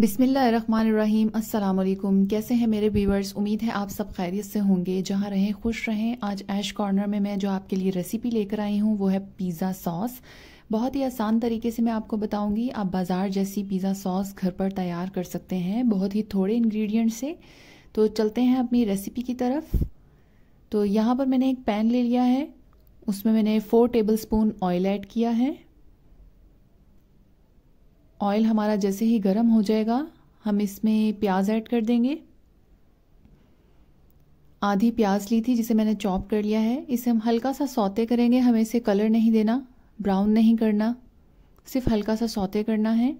बिसमीम् अल्लाम कैसे हैं मेरे व्यूवर्स उम्मीद है आप सब खैरियत से होंगे जहाँ रहें खुश रहें आज ऐश कॉर्नर में मैं जो आपके लिए रेसिपी लेकर आई हूँ वो है पिज़्ज़ा सॉस बहुत ही आसान तरीके से मैं आपको बताऊंगी आप बाज़ार जैसी पिज़्ज़ा सॉस घर पर तैयार कर सकते हैं बहुत ही थोड़े इन्ग्रीडियंट से तो चलते हैं अपनी रेसिपी की तरफ तो यहाँ पर मैंने एक पैन ले लिया है उसमें मैंने four tablespoon oil add किया है ऑयल हमारा जैसे ही गर्म हो जाएगा हम इसमें प्याज ऐड कर देंगे आधी प्याज ली थी जिसे मैंने चॉप कर लिया है इसे हम हल्का सा सौते करेंगे हमें इसे कलर नहीं देना ब्राउन नहीं करना सिर्फ हल्का सा सौते करना है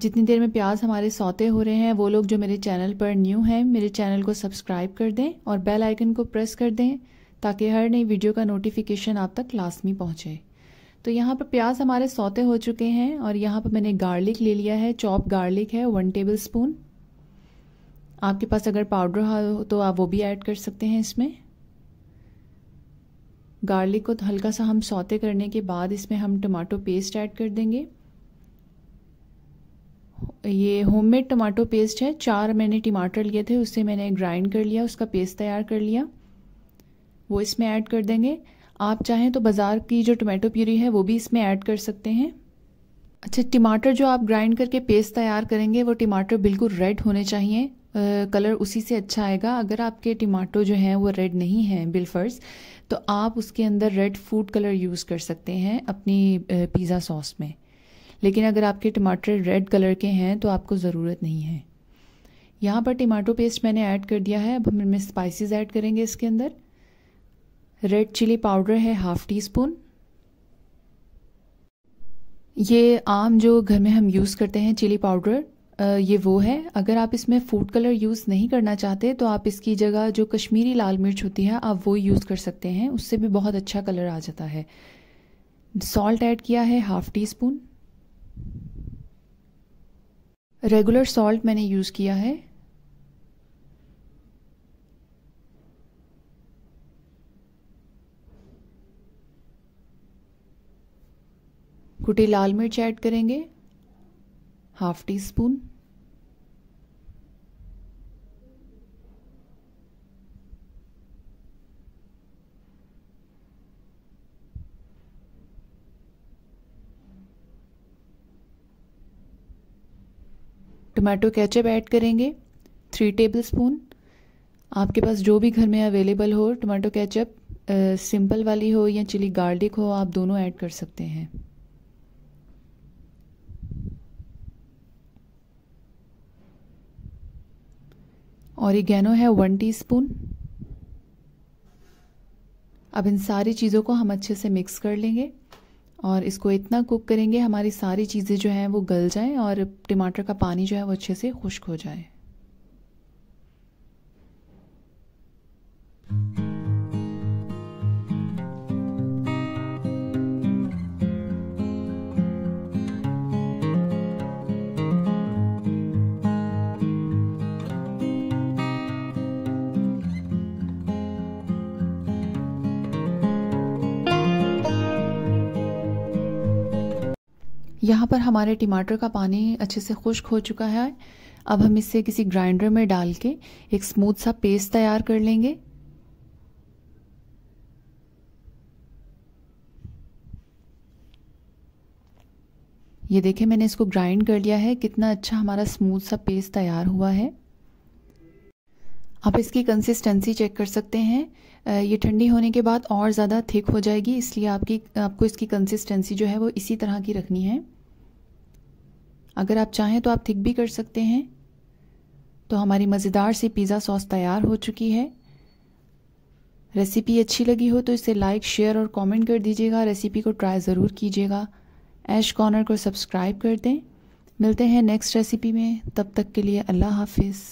जितनी देर में प्याज हमारे सौते हो रहे हैं वो लोग जो मेरे चैनल पर न्यू हैं मेरे चैनल को सब्सक्राइब कर दें और बेल आइकन को प्रेस कर दें ताकि हर नई वीडियो का नोटिफिकेशन आप तक लास्ट में पहुँचे तो यहाँ पर प्याज हमारे सौते हो चुके हैं और यहाँ पर मैंने गार्लिक ले लिया है चॉप गार्लिक है वन टेबल स्पून आपके पास अगर पाउडर हो तो आप वो भी ऐड कर सकते हैं इसमें गार्लिक को हल्का सा हम सौते करने के बाद इसमें हम टमाटो पेस्ट ऐड कर देंगे ये होममेड टमाटो पेस्ट है चार मैंने टमाटर लिए थे उससे मैंने ग्राइंड कर लिया उसका पेस्ट तैयार कर लिया वो इसमें ऐड कर देंगे आप चाहें तो बाज़ार की जो टोमेटो प्यूरी है वो भी इसमें ऐड कर सकते हैं अच्छा टमाटर जो आप ग्राइंड करके पेस्ट तैयार करेंगे वो टमाटर बिल्कुल रेड होने चाहिए कलर उसी से अच्छा आएगा अगर आपके टमाटो जो हैं वो रेड नहीं हैं बिलफर्स तो आप उसके अंदर रेड फूड कलर यूज़ कर सकते हैं अपनी पिज़्ज़ा सॉस में लेकिन अगर आपके टमाटर रेड कलर के हैं तो आपको ज़रूरत नहीं है यहाँ पर टमाटो पेस्ट मैंने ऐड कर दिया है अब हम इसमें स्पाइसेस ऐड करेंगे इसके अंदर रेड चिली पाउडर है हाफ़ टी स्पून ये आम जो घर में हम यूज़ करते हैं चिली पाउडर ये वो है अगर आप इसमें फूड कलर यूज़ नहीं करना चाहते तो आप इसकी जगह जो कश्मीरी लाल मिर्च होती है आप वो यूज़ कर सकते हैं उससे भी बहुत अच्छा कलर आ जाता है सॉल्ट ऐड किया है half teaspoon regular salt मैंने यूज़ किया है कुटी लाल मिर्च ऐड करेंगे half teaspoon tomato ketchup add करेंगे थ्री टेबल स्पून आपके पास जो भी घर में अवेलेबल हो टमाटो केचप सिंपल वाली हो या चिली गार्लिक हो आप दोनों ऐड कर सकते हैं औरिगेनो है वन टीस्पून अब इन सारी चीज़ों को हम अच्छे से मिक्स कर लेंगे और इसको इतना कुक करेंगे हमारी सारी चीज़ें जो हैं वो गल जाएं और टमाटर का पानी जो है वो अच्छे से खुश्क हो जाए यहाँ पर हमारे टमाटर का पानी अच्छे से खुश्क हो चुका है अब हम इसे किसी ग्राइंडर में डाल के एक स्मूथ सा पेस्ट तैयार कर लेंगे ये देखें मैंने इसको ग्राइंड कर लिया है कितना अच्छा हमारा स्मूथ सा पेस्ट तैयार हुआ है आप इसकी कंसिस्टेंसी चेक कर सकते हैं ये ठंडी होने के बाद और ज़्यादा थिक हो जाएगी इसलिए आपकी आपको इसकी कंसिस्टेंसी जो है वो इसी तरह की रखनी है अगर आप चाहें तो आप थिक भी कर सकते हैं तो हमारी मज़ेदार सी पिज़्ज़ा सॉस तैयार हो चुकी है रेसिपी अच्छी लगी हो तो इसे लाइक शेयर और कमेंट कर दीजिएगा रेसिपी को ट्राई ज़रूर कीजिएगा ऐश कॉर्नर को सब्सक्राइब कर दें मिलते हैं नेक्स्ट रेसिपी में तब तक के लिए अल्लाह हाफिज़